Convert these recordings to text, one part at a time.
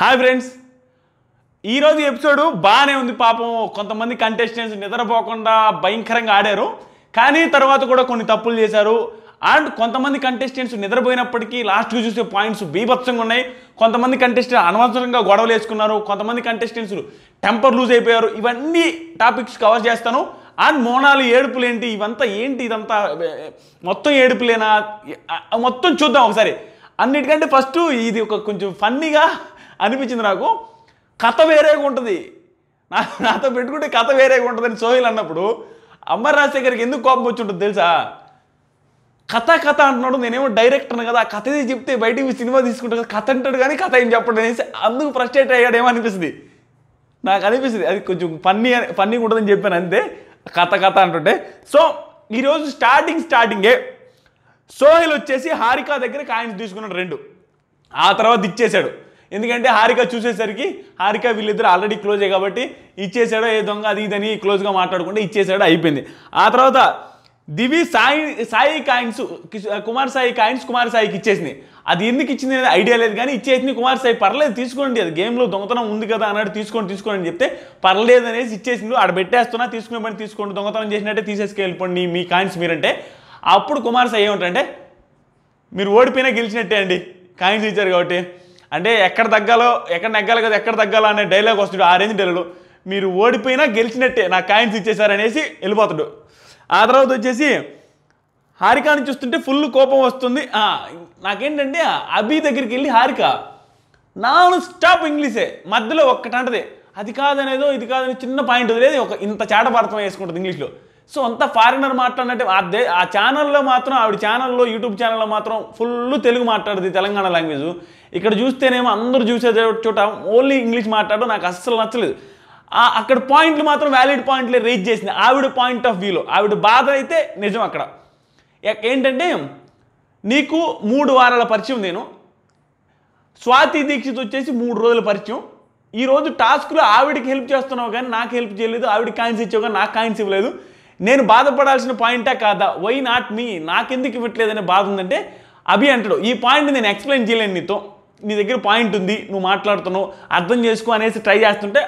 hi friends ఈరోజు episode బాగానే ఉంది పాపం కొంతమంది కంటెస్టెంట్స్ నిద్రపోకుండా భయంకరంగా ఆడారు కానీ తర్వాత కూడా కొన్ని తప్పులు చేశారు అండ్ కొంతమంది కంటెస్టెంట్స్ నిద్రపోయినప్పటికీ లాస్ట్కి చూసే పాయింట్స్ బీభత్సంగా ఉన్నాయి కొంతమంది కంటెస్టెంట్ అనవసరంగా గొడవలు వేసుకున్నారు కొంతమంది కంటెస్టెంట్స్ టెంపర్ లూజ్ అయిపోయారు ఇవన్నీ టాపిక్స్ కవర్ చేస్తాను అండ్ మోనాలు ఏడుపులేంటి ఇవంతా ఏంటి ఇదంతా మొత్తం ఏడుపులేనా మొత్తం చూద్దాం ఒకసారి అన్నిటికంటే ఫస్ట్ ఇది ఒక కొంచెం ఫన్నీగా అనిపించింది నాకు కథ వేరేగా ఉంటుంది నా నాతో పెట్టుకుంటే కథ వేరేగా ఉంటుందని సోహిల్ అన్నప్పుడు అమర్ రాజశేఖర్కి ఎందుకు కోపం వచ్చి ఉంటుంది తెలుసా కథ కథ అంటున్నాడు నేనేమో డైరెక్టర్ కదా ఆ కథ చెప్తే బయటికి సినిమా తీసుకుంటాడు కదా కథ అంటాడు కానీ కథ ఏం చెప్పండి అనేసి అందుకు ఫ్రస్ట్రేట్ అయ్యాడేమో అనిపిస్తుంది నాకు అనిపిస్తుంది అది కొంచెం ఫన్నీ ఫన్నీ ఉంటుందని చెప్పాను అంతే కథ కథ అంటుంటే సో ఈరోజు స్టార్టింగ్ స్టార్టింగే సోహిల్ వచ్చేసి హారికా దగ్గర కాయిన్స్ తీసుకున్నాడు రెండు ఆ తర్వాత ఇచ్చేశాడు ఎందుకంటే హారిక చూసేసరికి హారిక వీళ్ళిద్దరు ఆల్రెడీ క్లోజే కాబట్టి ఇచ్చేసాడో ఏ దొంగ అది ఇదని క్లోజ్గా మాట్లాడుకుంటే ఇచ్చేసాడో అయిపోయింది ఆ తర్వాత దివి సాయి సాయి కాయిన్స్ కుమార్ సాయి కాయిన్స్ కుమార్ సాయికి ఇచ్చేసింది అది ఎందుకు ఇచ్చింది అనేది ఐడియా లేదు కానీ ఇచ్చేసింది కుమార్ సాయి పర్లేదు తీసుకోండి అది గేమ్లో దొంగతనం ఉంది కదా అన్నట్టు తీసుకోండి తీసుకోండి అని చెప్తే పర్లేదు అనేసి ఇచ్చేసింది ఆడ పెట్టేస్తున్నా తీసుకునే పని తీసుకోండి దొంగతనం చేసినట్టే తీసేసుకెళ్ళిపోండి మీ కాయిన్స్ మీరంటే అప్పుడు కుమార్ సాయి ఏమంటారంటే మీరు ఓడిపోయినా గెలిచినట్టే అండి కాయిన్స్ ఇచ్చారు కాబట్టి అంటే ఎక్కడ తగ్గాలో ఎక్కడ నెగ్గాలి కదా ఎక్కడ తగ్గాలో అనే డైలాగ్ వస్తుంది ఆ రేంజ్ డైలాగ్ మీరు ఓడిపోయినా గెలిచినట్టే నా కాయిన్స్ ఇచ్చేసారనేసి వెళ్ళిపోతాడు ఆ తర్వాత వచ్చేసి హారికాని చూస్తుంటే ఫుల్ కోపం వస్తుంది నాకేంటంటే అభి దగ్గరికి వెళ్ళి హారిక నాన్ స్టాప్ ఇంగ్లీషే మధ్యలో ఒక్కటంటది అది కాదనేదో ఇది కాదనేది చిన్న పాయింట్ లేదు ఒక ఇంత చాటపార్థం వేసుకుంటుంది ఇంగ్లీష్లో సో అంత ఫారినర్ మాట్లాడినట్టు ఆ దే ఆ ఛానల్లో మాత్రం ఆవిడ ఛానల్లో యూట్యూబ్ ఛానల్లో మాత్రం ఫుల్ తెలుగు మాట్లాడుతుంది తెలంగాణ లాంగ్వేజ్ ఇక్కడ చూస్తేనేమో అందరూ చూసే చోట ఓన్లీ ఇంగ్లీష్ మాట్లాడడం నాకు అస్సలు నచ్చలేదు అక్కడ పాయింట్లు మాత్రం వ్యాలిడ్ పాయింట్లే రీచ్ చేసింది ఆవిడ పాయింట్ ఆఫ్ వ్యూలో ఆవిడ బాధ అయితే నిజం అక్కడ ఏంటంటే నీకు మూడు వారాల పరిచయం నేను స్వాతి దీక్షిత్ వచ్చేసి మూడు రోజుల పరిచయం ఈరోజు టాస్క్లో ఆవిడకి హెల్ప్ చేస్తున్నావు కానీ నాకు హెల్ప్ చేయలేదు ఆవిడ కాయిన్స్ ఇచ్చావు కానీ నాకు కాయిన్స్ ఇవ్వలేదు నేను బాధపడాల్సిన పాయింటా కాదా వై నాట్ మీ నాకెందుకు ఇవ్వట్లేదనే బాధ ఉందంటే అభి అంటాడు ఈ పాయింట్ నేను ఎక్స్ప్లెయిన్ చేయలేను నీతో నీ దగ్గర పాయింట్ ఉంది నువ్వు మాట్లాడుతున్నావు అర్థం చేసుకో అనేసి ట్రై చేస్తుంటే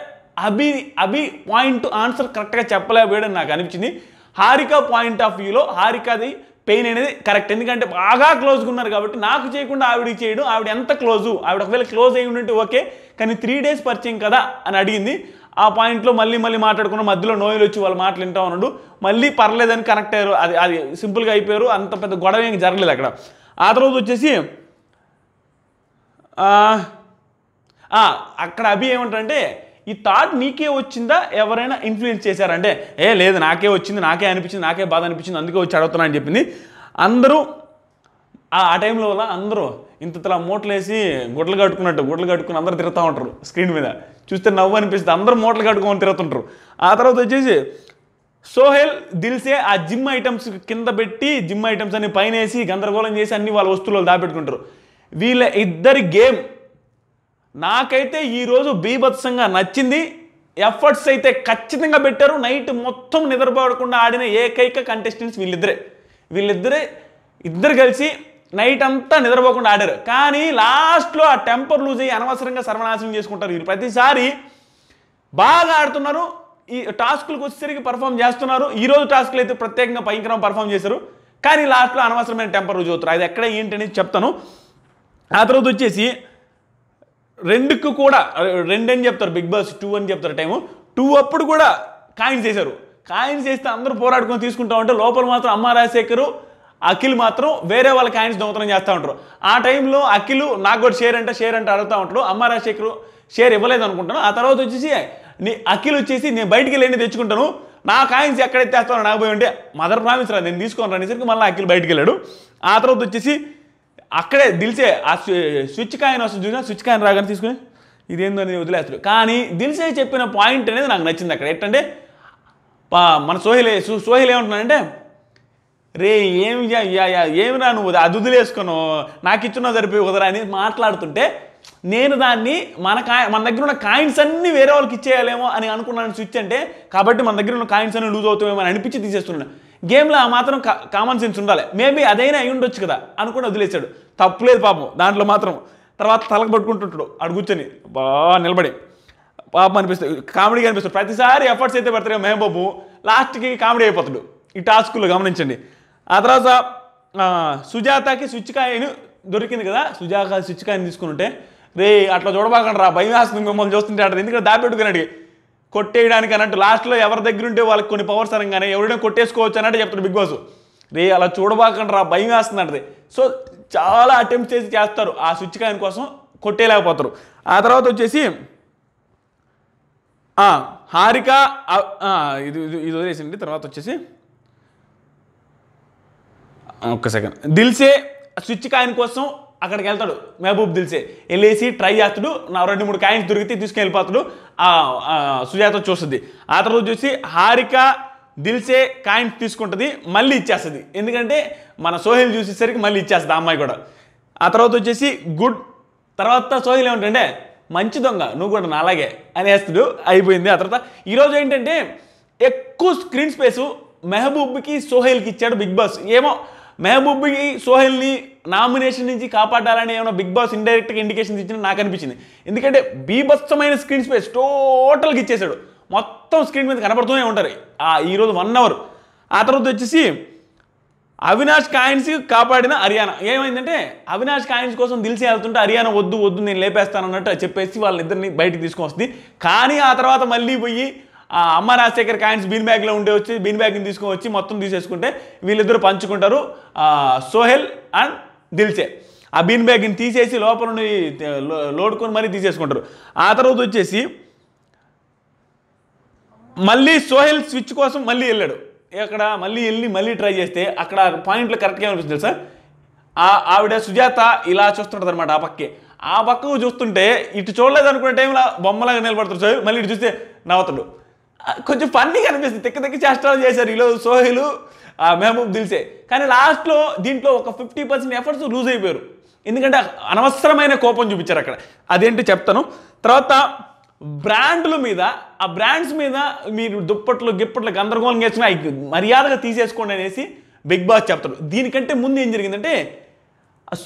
అభి అభి పాయింట్ ఆన్సర్ కరెక్ట్గా చెప్పలేకపోయాడని నాకు అనిపించింది హారిక పాయింట్ ఆఫ్ వ్యూలో హారికది పెయిన్ అనేది కరెక్ట్ ఎందుకంటే బాగా క్లోజ్గా ఉన్నారు కాబట్టి నాకు చేయకుండా ఆవిడకి చేయడం ఆవిడ ఎంత క్లోజు ఆవిడ ఒకవేళ క్లోజ్ అయి ఉంటే ఓకే కానీ త్రీ డేస్ పరిచయం కదా అని అడిగింది ఆ పాయింట్లో మళ్ళీ మళ్ళీ మాట్లాడుకున్న మధ్యలో నోయలు వచ్చి వాళ్ళ మాటలు వింటా ఉన్నాడు మళ్ళీ పర్లేదని కనెక్ట్ అయ్యారు అది అది సింపుల్గా అయిపోయారు అంత పెద్ద గొడవ ఏం జరగలేదు అక్కడ ఆ తర్వాత వచ్చేసి అక్కడ అభి ఏమంటారంటే ఈ థాట్ నీకే వచ్చిందా ఎవరైనా ఇన్ఫ్లుయెన్స్ చేశారంటే ఏ లేదు నాకే వచ్చింది నాకే అనిపించింది నాకే బాధ అనిపించింది అందుకే వచ్చి అడుగుతున్నా అని చెప్పింది అందరూ ఆ టైంలో అందరూ ఇంతలా వేసి గుడ్లు కట్టుకున్నట్టు గుడ్లు కట్టుకుని అందరు తిరుగుతూ ఉంటారు స్క్రీన్ మీద చూస్తే నవ్వు అనిపిస్తుంది అందరూ మూటలు కట్టుకొని తిరుగుతుంటారు ఆ తర్వాత వచ్చేసి సోహెల్ దిల్సే ఆ జిమ్ ఐటమ్స్ కింద పెట్టి జిమ్ ఐటమ్స్ అన్ని పైన వేసి గందరగోళం చేసి అన్ని వాళ్ళ వస్తువులు దాపెట్టుకుంటారు వీళ్ళ ఇద్దరి గేమ్ నాకైతే ఈరోజు బీభత్సంగా నచ్చింది ఎఫర్ట్స్ అయితే ఖచ్చితంగా పెట్టారు నైట్ మొత్తం నిద్రపోకుండా ఆడిన ఏకైక కంటెస్టెంట్స్ వీళ్ళిద్దరే వీళ్ళిద్దరే ఇద్దరు కలిసి నైట్ అంతా నిద్రపోకుండా ఆడారు కానీ లాస్ట్లో ఆ టెంపర్ లూజ్ అయ్యి అనవసరంగా సర్వనాశనం చేసుకుంటారు వీరు ప్రతిసారి బాగా ఆడుతున్నారు ఈ టాస్కులకు వచ్చేసరికి పర్ఫామ్ చేస్తున్నారు ఈరోజు టాస్క్లు అయితే ప్రత్యేకంగా భయంకరం పర్ఫామ్ చేశారు కానీ లాస్ట్లో అనవసరమైన టెంపర్ లూజ్ అవుతారు అది ఎక్కడ ఏంటి అనేది చెప్తాను ఆ తర్వాత వచ్చేసి రెండుకు కూడా రెండని చెప్తారు బిగ్ బాస్ టూ అని చెప్తారు టైము టూ అప్పుడు కూడా కాయిన్స్ చేశారు కాయిన్స్ చేస్తే అందరూ పోరాడుకొని తీసుకుంటా ఉంటే లోపల మాత్రం అమ్మ రాజశేఖరు అఖిల్ మాత్రం వేరే వాళ్ళ కాయిన్స్ దొంగతనం చేస్తూ ఉంటారు ఆ టైంలో అఖిల్ నాకు కూడా షేర్ అంటే షేర్ అంటే అడుగుతూ ఉంటాడు అమ్మ రాజశేఖర్ షేర్ ఇవ్వలేదు అనుకుంటాను ఆ తర్వాత వచ్చేసి నీ అఖిల్ వచ్చేసి నేను బయటికి వెళ్ళి తెచ్చుకుంటాను నా కాయిన్స్ ఎక్కడైతే తెస్తాను నాకు పోయి ఉంటే మదర్ ప్రామిస్ రా నేను తీసుకొని రానిసరికి మళ్ళీ అఖిల్ బయటికి వెళ్ళాడు ఆ తర్వాత వచ్చేసి అక్కడే దిల్సే ఆ స్విచ్ కాయిన్ వస్తుంది చూసినా స్విచ్ కాయిన్ రాగానే తీసుకుని ఇదేందో నేను వదిలేస్తాడు కానీ దిల్సే చెప్పిన పాయింట్ అనేది నాకు నచ్చింది అక్కడ ఏంటంటే మన సోహిల్ సోహిల్ ఏమంటున్నాడంటే రే ఏమి రా నువ్వు అది వదిలేసుకును నాకు ఇచ్చిన సరిపోయి కుదరా అని మాట్లాడుతుంటే నేను దాన్ని మన కాయ మన దగ్గర ఉన్న కాయిన్స్ అన్నీ వేరే వాళ్ళకి ఇచ్చేయాలేమో అని అనుకున్నాను స్విచ్ అంటే కాబట్టి మన దగ్గర ఉన్న కాయిన్స్ అన్ని లూజ్ అవుతామేమో అని అనిపించి తీసేస్తున్నాను గేమ్లో ఆ మాత్రం కామన్ సెన్స్ ఉండాలి మేబీ అదైనా అయి ఉండొచ్చు కదా అనుకుని వదిలేశాడు తప్పులేదు పాపం దాంట్లో మాత్రం తర్వాత తలకు పట్టుకుంటుంటాడు అడు కూర్చొని బాగా నిలబడి పాపం అనిపిస్తుంది కామెడీ అనిపిస్తుంది ప్రతిసారి ఎఫర్ట్స్ అయితే పెడతాడు మేబాబు లాస్ట్కి కామెడీ అయిపోతాడు ఈ టాస్క్లో గమనించండి ఆ తర్వాత సుజాతకి స్విచ్కాయను దొరికింది కదా సుజాత స్విచ్కాయని తీసుకుని ఉంటే రే అట్లా చూడబాకండి రా భయం వేస్తుంది మిమ్మల్ని చూస్తుంటే అంటే ఎందుకంటే దాపెట్టుకున్నాడు కొట్టేయడానికి అన్నట్టు లాస్ట్లో ఎవరి దగ్గర ఉంటే వాళ్ళకి కొన్ని పవర్స్ అనగానే ఎవరైనా కొట్టేసుకోవచ్చు అన్నట్టు చెప్తాడు బిగ్ బాస్ రే అలా చూడబాకండి రా భయం వేస్తుంది అంటే సో చాలా అటెంప్ట్ చేసి చేస్తారు ఆ స్విచ్ స్విచ్కాయన కోసం కొట్టేయలేకపోతారు ఆ తర్వాత వచ్చేసి హారిక ఇది ఇది వదిలేసింది తర్వాత వచ్చేసి ఒక్క సెకండ్ దిల్సే స్విచ్ కాయిన్ కోసం అక్కడికి వెళ్తాడు మహబూబ్ దిల్సే వెళ్ళేసి ట్రై చేస్తాడు నా రెండు మూడు కాయిన్స్ దొరికితే తీసుకుని వెళ్ళిపోతాడు సుజాత చూస్తుంది ఆ తర్వాత చూసి హారిక దిల్సే కాయిన్స్ తీసుకుంటుంది మళ్ళీ ఇచ్చేస్తుంది ఎందుకంటే మన సోహిల్ చూసేసరికి మళ్ళీ ఇచ్చేస్తుంది అమ్మాయి కూడా ఆ తర్వాత వచ్చేసి గుడ్ తర్వాత సోహిల్ ఏమిటంటే మంచి దొంగ నువ్వు కూడా అలాగే అనేస్తాడు అయిపోయింది ఆ తర్వాత ఈరోజు ఏంటంటే ఎక్కువ స్క్రీన్ స్పేసు మెహబూబ్కి సోహైల్కి ఇచ్చాడు బిగ్ బాస్ ఏమో మహబూబ్కి సోహెల్ని నామినేషన్ నుంచి కాపాడాలని ఏమైనా బిగ్ బాస్ ఇండైరెక్ట్గా ఇండికేషన్స్ ఇచ్చిన నాకు అనిపించింది ఎందుకంటే బీభత్సమైన స్క్రీన్ స్పేస్ టోటల్గా ఇచ్చేసాడు మొత్తం స్క్రీన్ మీద కనపడుతూనే ఉంటారు ఆ ఈరోజు వన్ అవర్ ఆ తర్వాత వచ్చేసి అవినాష్ కాయిన్స్ కాపాడిన హర్యానా ఏమైందంటే అవినాష్ కాయిన్స్ కోసం దిల్సి వెళ్తుంటే హర్యానా వద్దు వద్దు నేను లేపేస్తాను అన్నట్టు చెప్పేసి వాళ్ళిద్దరిని బయటికి తీసుకొస్తుంది కానీ ఆ తర్వాత మళ్ళీ పోయి అమ్మ రాజశేఖర్ కాయిన్స్ బీన్ బ్యాగ్లో ఉండే వచ్చి బీన్ బ్యాగ్ని తీసుకొని వచ్చి మొత్తం తీసేసుకుంటే వీళ్ళిద్దరూ పంచుకుంటారు సోహెల్ అండ్ దిల్చే ఆ బీన్ బ్యాగ్ని తీసేసి లోపల నుండి లోడుకొని మరీ తీసేసుకుంటారు ఆ తర్వాత వచ్చేసి మళ్ళీ సోహెల్ స్విచ్ కోసం మళ్ళీ వెళ్ళాడు అక్కడ మళ్ళీ వెళ్ళి మళ్ళీ ట్రై చేస్తే అక్కడ పాయింట్లు కరెక్ట్గా అనిపిస్తుంది తెలుసా ఆవిడ సుజాత ఇలా చూస్తుంటుంది అనమాట ఆ పక్కే ఆ పక్కకు చూస్తుంటే ఇటు చూడలేదు అనుకునే టైంలో బొమ్మలాగా నిలబడుతుంది మళ్ళీ ఇటు చూస్తే నవ్వుతాడు కొంచెం ఫన్నీగా అనిపిస్తుంది తిక్క తిక్క చేష్టాలు చేశారు ఈలో సోహిలు మెహబూబ్ దిల్సే కానీ లాస్ట్లో దీంట్లో ఒక ఫిఫ్టీ పర్సెంట్ ఎఫర్ట్స్ లూజ్ అయిపోయారు ఎందుకంటే అనవసరమైన కోపం చూపించారు అక్కడ అదేంటి చెప్తాను తర్వాత బ్రాండ్ల మీద ఆ బ్రాండ్స్ మీద మీరు దుప్పట్లు గిప్పట్లు గందరగోళం చేసిన మర్యాదగా తీసేసుకోండి అనేసి బిగ్ బాస్ చెప్తాడు దీనికంటే ముందు ఏం జరిగిందంటే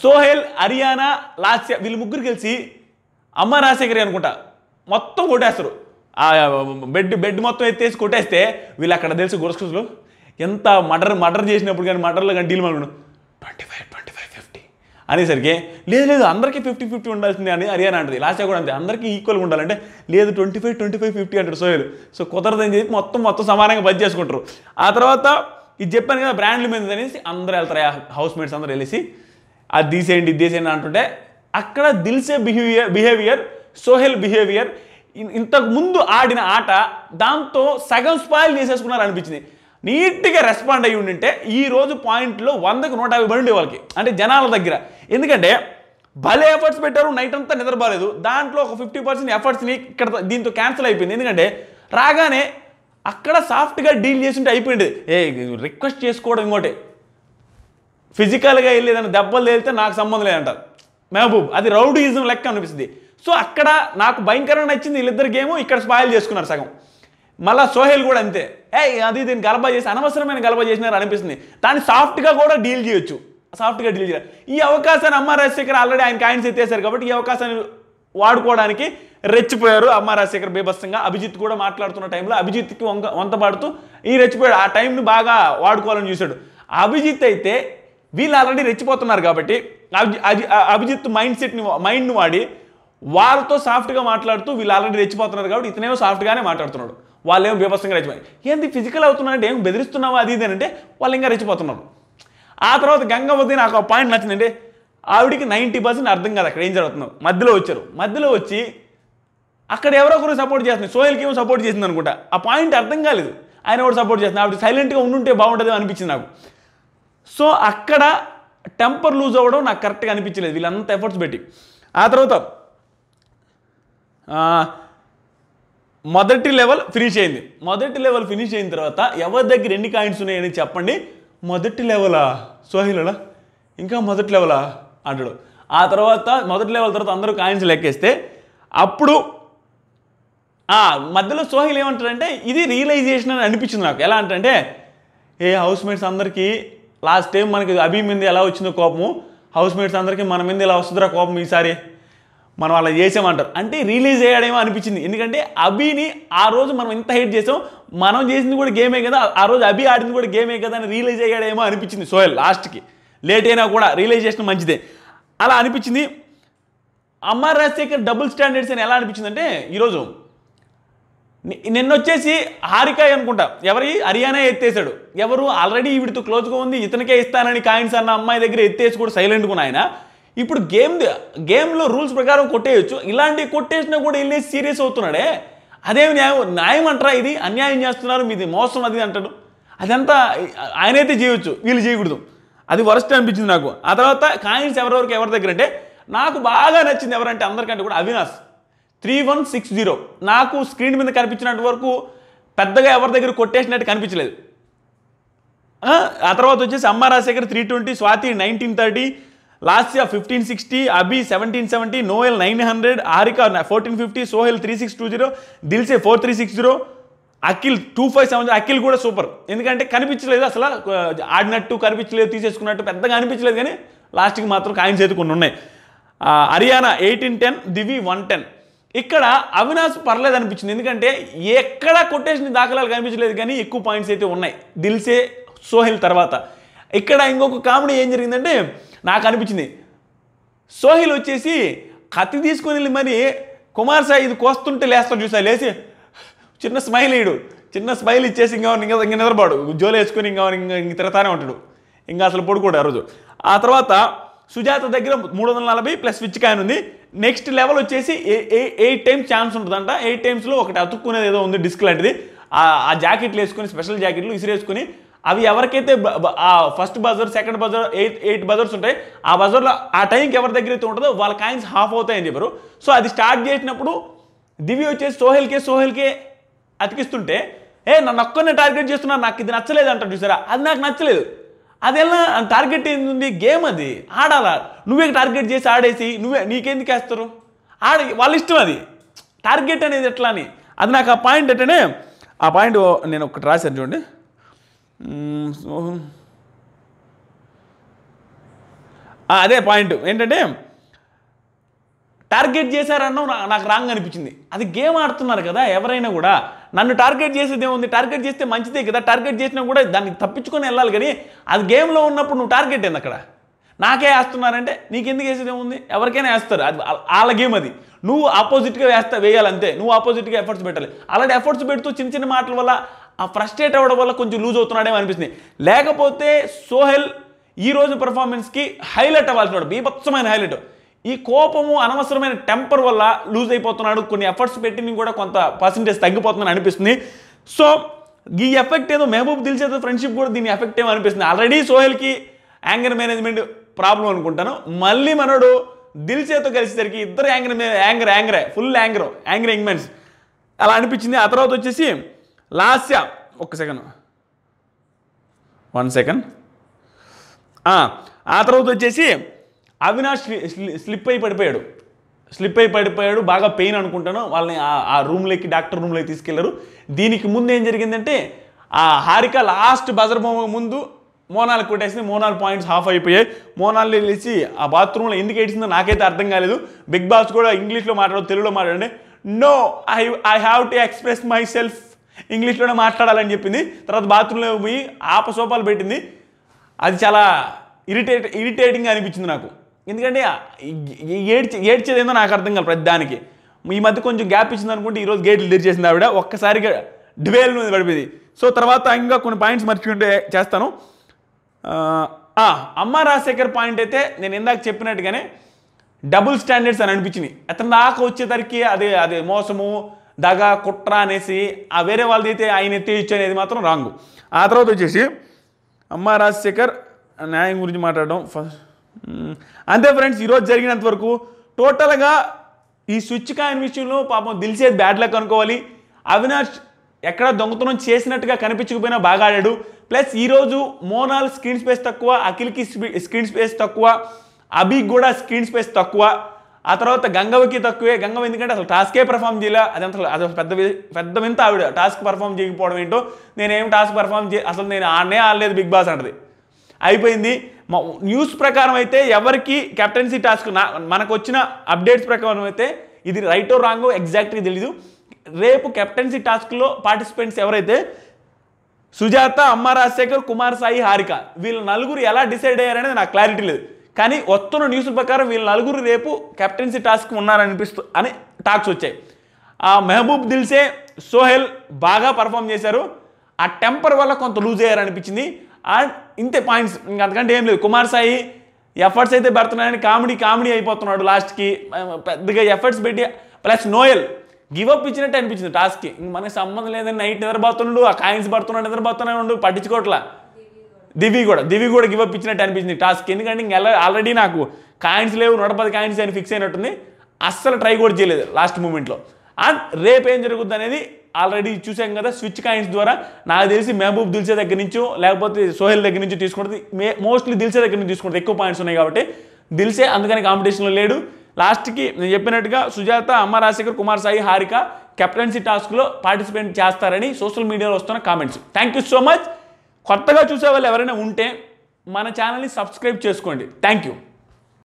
సోహెల్ హర్యానా లాస్య వీళ్ళు ముగ్గురు కలిసి అమ్మ రాజశేఖరి అనుకుంటా మొత్తం కొట్టేస్తారు బెడ్ బెడ్ మొత్తం ఎత్తేసి కొట్టేస్తే వీళ్ళు అక్కడ తెలుసు గురస్కూసులు ఎంత మర్డర్ మర్డర్ చేసినప్పుడు కానీ మర్డర్లో కానీ డీల్ మాట్లాడు twenty five twenty five fifty అనేసరికి లేదు లేదు అందరికీ ఫిఫ్టీ ఫిఫ్టీ ఉండాల్సిందే అని హరియానా అంటది లాస్ట్ కూడా అంతే అందరికీ ఈక్వల్గా ఉండాలంటే లేదు twenty five twenty five fifty అంటారు సోయలు సో కుదరదని చెప్పి మొత్తం మొత్తం సమానంగా బజ్ చేసుకుంటారు ఆ తర్వాత ఇది చెప్పాను కదా బ్రాండ్ల మీద అనేసి అందరూ వెళ్తారు హౌస్ మేట్స్ అందరూ వెళ్ళేసి అది తీసేయండి ఇది తీసేయండి అంటుంటే అక్కడ Dilse behaviour behaviour Sohel behaviour ఇంతకు ముందు ఆడిన ఆట దాంతో సగం స్పాయిల్ చేసేసుకున్నారు అనిపించింది నీట్గా రెస్పాండ్ అయ్యి ఉండింటే ఈరోజు పాయింట్లో వందకు నూట యాభై బండి వాళ్ళకి అంటే జనాల దగ్గర ఎందుకంటే భలే ఎఫర్ట్స్ పెట్టారు నైట్ అంతా నిద్రబాలేదు దాంట్లో ఒక ఫిఫ్టీ పర్సెంట్ ఎఫర్ట్స్ని ఇక్కడ దీంతో క్యాన్సిల్ అయిపోయింది ఎందుకంటే రాగానే అక్కడ సాఫ్ట్గా డీల్ ఉంటే అయిపోయింది ఏ రిక్వెస్ట్ చేసుకోవడం ఇంకోటి ఫిజికల్గా వెళ్ళేదని దెబ్బలు తేలితే నాకు సంబంధం లేదంటారు మహబూబ్ అది రౌడీజం లెక్క అనిపిస్తుంది సో అక్కడ నాకు భయంకరంగా నచ్చింది వీళ్ళిద్దరు గేమ్ ఇక్కడ స్పాయిల్ చేసుకున్నారు సగం మళ్ళా సోహెల్ కూడా అంతే ఏ అది దీన్ని గలబా చేసి అనవసరమైన గలబా చేసినారు అనిపిస్తుంది దాన్ని సాఫ్ట్గా కూడా డీల్ చేయొచ్చు సాఫ్ట్గా డీల్ చేయాలి ఈ అవకాశాన్ని అమ్మ రాజశేఖర్ ఆల్రెడీ ఆయన కాయిన్స్ ఎత్తేసారు కాబట్టి ఈ అవకాశాన్ని వాడుకోవడానికి రెచ్చిపోయారు అమ్మ రాజశేఖర్ బీభత్సంగా అభిజిత్ కూడా మాట్లాడుతున్న టైంలో అభిజిత్కి వంక వంత పాడుతూ ఈ రెచ్చిపోయాడు ఆ టైంని బాగా వాడుకోవాలని చూశాడు అభిజిత్ అయితే వీళ్ళు ఆల్రెడీ రెచ్చిపోతున్నారు కాబట్టి అభిజిత్ మైండ్ సెట్ని మైండ్ని వాడి వారితో సాఫ్ట్గా మాట్లాడుతూ వీళ్ళు ఆల్రెడీ తెచ్చిపోతున్నారు కాబట్టి ఇతనేమో సాఫ్ట్గానే మాట్లాడుతున్నాడు వాళ్ళు ఏమో బీభత్సంగా రెచ్చిపోయి ఏంది ఫిజికల్ అవుతున్నారంటే ఏం బెదిరిస్తున్నావా అది ఇది అంటే వాళ్ళు ఇంకా రెచ్చిపోతున్నారు ఆ తర్వాత గంగవతి నాకు ఒక పాయింట్ నచ్చిందంటే ఆవిడికి నైంటీ పర్సెంట్ అర్థం కాదు అక్కడ ఏం జరుగుతున్నావు మధ్యలో వచ్చారు మధ్యలో వచ్చి అక్కడ ఎవరో ఒకరు సపోర్ట్ చేస్తుంది సోయల్కి ఏమో సపోర్ట్ చేసింది అనుకుంటా ఆ పాయింట్ అర్థం కాలేదు ఆయన కూడా సపోర్ట్ చేస్తుంది ఆవిడ సైలెంట్గా ఉండుంటే బాగుంటుంది అనిపించింది నాకు సో అక్కడ టెంపర్ లూజ్ అవ్వడం నాకు కరెక్ట్గా అనిపించలేదు వీళ్ళంత ఎఫర్ట్స్ పెట్టి ఆ తర్వాత మొదటి లెవెల్ ఫినిష్ అయింది మొదటి లెవెల్ ఫినిష్ అయిన తర్వాత ఎవరి దగ్గర ఎన్ని కాయిన్స్ ఉన్నాయని చెప్పండి మొదటి లెవెలా సోహిలడా ఇంకా మొదటి లెవెలా అంటాడు ఆ తర్వాత మొదటి లెవెల్ తర్వాత అందరూ కాయిన్స్ లెక్కేస్తే అప్పుడు మధ్యలో సోహిల్ ఏమంటాడంటే ఇది రియలైజేషన్ అని అనిపించింది నాకు ఎలా అంటే ఏ హౌస్ మేట్స్ అందరికీ లాస్ట్ టైం మనకి అభి మీద ఎలా వచ్చిందో కోపము హౌస్ మేట్స్ అందరికీ మన మీద ఎలా వస్తుందిరా కోపం ఈసారి మనం అలా చేసామంటారు అంటే రిలీజ్ అయ్యాడేమో అనిపించింది ఎందుకంటే అభిని ఆ రోజు మనం ఇంత హైట్ చేసాం మనం చేసింది కూడా గేమే కదా ఆ రోజు అభి ఆడింది కూడా గేమే కదా అని రిలీజ్ అయ్యాడేమో అనిపించింది సోయల్ లాస్ట్కి లేట్ అయినా కూడా రిలీజ్ చేసిన మంచిదే అలా అనిపించింది అమర్ రాజశేఖర్ డబుల్ స్టాండర్డ్స్ అని ఎలా అనిపించిందంటే ఈరోజు నిన్న వచ్చేసి హారిక అనుకుంటా ఎవరి హర్యానా ఎత్తేసాడు ఎవరు ఆల్రెడీ వీడితో క్లోజ్గా ఉంది ఇతనికే ఇస్తానని కాయిన్స్ అన్న అమ్మాయి దగ్గర ఎత్తేసి కూడా సైలెంట్గా ఆయన ఇప్పుడు గేమ్ గేమ్లో రూల్స్ ప్రకారం కొట్టేయచ్చు ఇలాంటివి కొట్టేసినా కూడా వెళ్ళేసి సీరియస్ అవుతున్నాడే అదేమి న్యాయం న్యాయం అంటారా ఇది అన్యాయం చేస్తున్నారు మీది మోసం అది అంటాడు అదంతా ఆయనైతే చేయవచ్చు వీళ్ళు చేయకూడదు అది వరస్ట్ అనిపించింది నాకు ఆ తర్వాత కాయిన్స్ ఎవరెవరికి ఎవరి దగ్గర అంటే నాకు బాగా నచ్చింది ఎవరంటే అందరికంటే కూడా Avinash three one six zero నాకు స్క్రీన్ మీద కనిపించినట్టు వరకు పెద్దగా ఎవరి దగ్గర కొట్టేసినట్టు కనిపించలేదు ఆ తర్వాత వచ్చేసి Amma Rajasekhar three twenty Swathi nineteen thirty last year fifteen sixty Abhi seventeen seventy Noel nine hundred ఆరికా fourteen fifty Sohel three six two zero Dilse four three six zero Akhil two five seven Akhil కూడా సూపర్ ఎందుకంటే కనిపించలేదు అసలు ఆడినట్టు కనిపించలేదు తీసేసుకున్నట్టు పెద్దగా అనిపించలేదు కానీ లాస్ట్కి మాత్రం కాయిన్స్ అయితే కొన్ని ఉన్నాయి Haryana eighteen ten Divi one ten ఇక్కడ అవినాష్ పర్లేదు అనిపించింది ఎందుకంటే ఎక్కడ కొట్టేసిన దాఖలాలు కనిపించలేదు కానీ ఎక్కువ పాయింట్స్ అయితే ఉన్నాయి దిల్సే సోహెల్ తర్వాత ఇక్కడ ఇంకొక కామెడీ ఏం జరిగిందంటే నాకు అనిపించింది సోహిల్ వచ్చేసి కత్తి తీసుకొని వెళ్ళి మరి కుమార్ సాయి ఇది కోస్తుంటే లేస్తాడు చూసా లేచి చిన్న స్మైల్ ఇడు చిన్న స్మైల్ ఇచ్చేసి ఇంకా ఇంకా ఇంక నిద్రపాడు జోలు వేసుకొని ఇంకా ఇంకా ఇంక తిరతానే ఉంటాడు ఇంకా అసలు పడుకోడు ఆ రోజు ఆ తర్వాత సుజాత దగ్గర మూడు వందల నలభై ప్లస్ స్విచ్ కాయన్ ఉంది నెక్స్ట్ లెవెల్ వచ్చేసి ఎయిట్ టైమ్స్ ఛాన్స్ ఉంటుందంట ఎయిట్ టైమ్స్లో ఒకటి అతుక్కునేది ఏదో ఉంది డిస్క్ లాంటిది ఆ జాకెట్లు వేసుకొని స్పెషల్ జాకెట్లు ఇసిరేసుకొని అవి ఎవరికైతే ఆ first buzzer second buzzer eight eight buzzers ఉంటాయి ఆ బజర్లో ఆ టైంకి ఎవరి దగ్గర అయితే ఉంటుందో వాళ్ళ కాయిన్స్ హాఫ్ అవుతాయని చెప్పారు సో అది స్టార్ట్ చేసినప్పుడు దివ్య వచ్చేసి సోహెల్కే సోహెల్కే అతికిస్తుంటే ఏ నన్ను ఒక్కనే టార్గెట్ చేస్తున్నా నాకు ఇది నచ్చలేదు అంటారు చూసారా అది నాకు నచ్చలేదు అది ఎలా టార్గెట్ ఏంది గేమ్ అది ఆడాలా నువ్వే టార్గెట్ చేసి ఆడేసి నువ్వే నీకెందుకు వేస్తారు ఆడ వాళ్ళ ఇష్టం అది టార్గెట్ అనేది ఎట్లా అని అది నాకు ఆ పాయింట్ అంటేనే ఆ పాయింట్ నేను ఒకటి రాశాను చూడండి అదే పాయింట్ ఏంటంటే టార్గెట్ చేశారన్నావు నాకు రాంగ్ అనిపించింది అది గేమ్ ఆడుతున్నారు కదా ఎవరైనా కూడా నన్ను టార్గెట్ చేసేది ఏముంది టార్గెట్ చేస్తే మంచిదే కదా టార్గెట్ చేసినా కూడా దాన్ని తప్పించుకొని వెళ్ళాలి కానీ అది గేమ్లో ఉన్నప్పుడు నువ్వు టార్గెట్ ఏంది అక్కడ నాకే వేస్తున్నారంటే నీకెందుకు వేసేది ఏముంది ఎవరికైనా వేస్తారు అది వాళ్ళ గేమ్ అది నువ్వు ఆపోజిట్గా వేస్తా వేయాలంతే నువ్వు ఆపోజిట్గా ఎఫర్ట్స్ పెట్టాలి అలాంటి ఎఫర్ట్స్ పెడుతూ చిన్న చిన్న మాటల వల్ల ఆ ఫ్రస్ట్రేట్ అవ్వడం వల్ల కొంచెం లూజ్ అవుతున్నాడేమో అనిపిస్తుంది లేకపోతే సోహెల్ ఈ రోజు పర్ఫార్మెన్స్కి హైలైట్ అవ్వాల్సినాడు బీభత్సమైన హైలైట్ ఈ కోపము అనవసరమైన టెంపర్ వల్ల లూజ్ అయిపోతున్నాడు కొన్ని ఎఫర్ట్స్ పెట్టి కూడా కొంత పర్సంటేజ్ తగ్గిపోతుందని అనిపిస్తుంది సో ఈ ఎఫెక్ట్ ఏదో మెహబూబ్ దిల్చేత ఫ్రెండ్షిప్ కూడా దీన్ని ఎఫెక్ట్ ఏమో అనిపిస్తుంది ఆల్రెడీ సోహెల్కి యాంగర్ మేనేజ్మెంట్ ప్రాబ్లం అనుకుంటాను మళ్ళీ మనోడు దిల్చేతో కలిసేసరికి ఇద్దరు యాంగర్ యాంగర్ యాంగరే ఫుల్ యాంగర్ యాంగర్ యంగ్ అలా అనిపించింది ఆ తర్వాత వచ్చేసి లాస్ట్ యా ఒక్క సెకండ్ వన్ సెకండ్ ఆ తర్వాత వచ్చేసి అవినాష్ స్లిప్ అయి పడిపోయాడు స్లిప్ అయి పడిపోయాడు బాగా పెయిన్ అనుకుంటాను వాళ్ళని ఆ రూమ్లోకి డాక్టర్ రూమ్లోకి తీసుకెళ్లారు దీనికి ముందు ఏం జరిగిందంటే ఆ హారిక లాస్ట్ బజర్ ముందు మోనాలు కొట్టేసింది మోనాల్ పాయింట్స్ హాఫ్ అయిపోయాయి మోనాలు వెళ్ళేసి ఆ బాత్రూంలో ఎందుకు ఏడిసిందో నాకైతే అర్థం కాలేదు బిగ్ బాస్ కూడా ఇంగ్లీష్లో మాట్లాడు తెలుగులో మాట్లాడండి no I I have to express myself ఇంగ్లీష్లోనే మాట్లాడాలని చెప్పింది తర్వాత బాత్రూంలో పోయి ఆపసోపాలు పెట్టింది అది చాలా ఇరిటేట్ ఇరిటేటింగ్ అనిపించింది నాకు ఎందుకంటే ఏడ్చి ఏందో నాకు అర్థం కాదు ప్రతిదానికి ఈ మధ్య కొంచెం గ్యాప్ ఇచ్చింది అనుకుంటే ఈరోజు గేట్లు తెరిచేసింది ఆవిడ ఒక్కసారిగా డివేల్ మీద పడిపోయింది సో తర్వాత ఇంకా కొన్ని పాయింట్స్ మర్చిపోయింటే చేస్తాను అమ్మ రాజశేఖర్ పాయింట్ అయితే నేను ఇందాక చెప్పినట్టుగానే డబుల్ స్టాండర్డ్స్ అని అనిపించింది అతను దాకా వచ్చేసరికి అది అది మోసము దగ కుట్ర అనేసి ఆ వేరే వాళ్ళదైతే ఆయన ఎత్తి అనేది మాత్రం రాంగు ఆ తర్వాత వచ్చేసి అమ్మ రాజశేఖర్ న్యాయం గురించి మాట్లాడడం ఫస్ట్ అంతే ఫ్రెండ్స్ ఈరోజు జరిగినంత వరకు టోటల్గా ఈ స్విచ్ కాయన్ విషయంలో పాపం దిల్సేది బ్యాడ్ లక్ అనుకోవాలి అవినాష్ ఎక్కడ దొంగతనం చేసినట్టుగా కనిపించకపోయినా బాగా ఆడాడు ప్లస్ ఈరోజు మోనాల్ స్క్రీన్ స్పేస్ తక్కువ అఖిల్కి స్క్రీన్ స్పేస్ తక్కువ అభి కూడా స్క్రీన్ స్పేస్ తక్కువ ఆ తర్వాత గంగవకి తక్కువే గంగవ ఎందుకంటే అసలు టాస్కే పర్ఫామ్ చేయలే అది అసలు అది పెద్ద పెద్ద వింత ఆవిడ టాస్క్ పర్ఫామ్ చేయకపోవడం ఏంటో నేనేం టాస్క్ పర్ఫామ్ చే అసలు నేను ఆడనే ఆడలేదు బిగ్ బాస్ అంటది అయిపోయింది మా న్యూస్ ప్రకారం అయితే ఎవరికి కెప్టెన్సీ టాస్క్ నా మనకు వచ్చిన అప్డేట్స్ ప్రకారం అయితే ఇది రైటో రాంగో ఎగ్జాక్ట్గా తెలీదు రేపు కెప్టెన్సీ టాస్క్లో పార్టిసిపెంట్స్ ఎవరైతే సుజాత అమ్మ రాజశేఖర్ కుమార్ సాయి హారిక వీళ్ళు నలుగురు ఎలా డిసైడ్ అయ్యారనేది నాకు క్లారిటీ లేదు కానీ వస్తున్న న్యూస్ ప్రకారం వీళ్ళ నలుగురు రేపు కెప్టెన్సీ టాస్క్ ఉన్నారనిపిస్తూ అని టాక్స్ వచ్చాయి ఆ మెహబూబ్ దిల్సే సోహెల్ బాగా పర్ఫామ్ చేశారు ఆ టెంపర్ వల్ల కొంత లూజ్ అయ్యారనిపించింది అండ్ ఇంతే పాయింట్స్ ఇంకా అంతకంటే ఏం లేదు కుమార్ సాయి ఎఫర్ట్స్ అయితే పెడుతున్నాయని కామెడీ కామెడీ అయిపోతున్నాడు లాస్ట్కి పెద్దగా ఎఫర్ట్స్ పెట్టి ప్లస్ నోయల్ గివప్ ఇచ్చినట్టు అనిపించింది టాస్క్కి మనకి సంబంధం లేదని నైట్ నిద్రపోతున్నాడు ఆ కాయిన్స్ పడుతున్నాడు నిద్రపోతున్నాడు పట్టించుకోవట్లా దివి కూడా దివి కూడా గివప్ ఇచ్చినట్టు అనిపించింది టాస్క్ ఎందుకంటే ఇంకా ఆల్రెడీ నాకు కాయిన్స్ లేవు నూట పది కాయిన్స్ అని ఫిక్స్ అయినట్టుంది అస్సలు ట్రై కూడా చేయలేదు లాస్ట్ మూమెంట్లో అండ్ రేపు ఏం జరుగుద్ది అనేది ఆల్రెడీ చూసాం కదా స్విచ్ కాయిన్స్ ద్వారా నాకు తెలిసి మహబూబ్ దిల్సే దగ్గర నుంచి లేకపోతే సోహెల్ దగ్గర నుంచి తీసుకుంటుంది మే మోస్ట్లీ దిల్సే దగ్గర నుంచి తీసుకుంటుంది ఎక్కువ పాయింట్స్ ఉన్నాయి కాబట్టి దిల్సే అందుకని కాంపిటీషన్లో లేడు లాస్ట్కి నేను చెప్పినట్టుగా సుజాత అమ్మ రాజశేఖర్ కుమార్ సాయి హారిక కెప్టెన్సీ టాస్క్లో పార్టిసిపేట్ చేస్తారని సోషల్ మీడియాలో వస్తున్న comments thank you so much కొత్తగా చూసే వాళ్ళు ఎవరైనా ఉంటే మన ఛానల్ని సబ్స్క్రైబ్ చేసుకోండి థ్యాంక్ యూ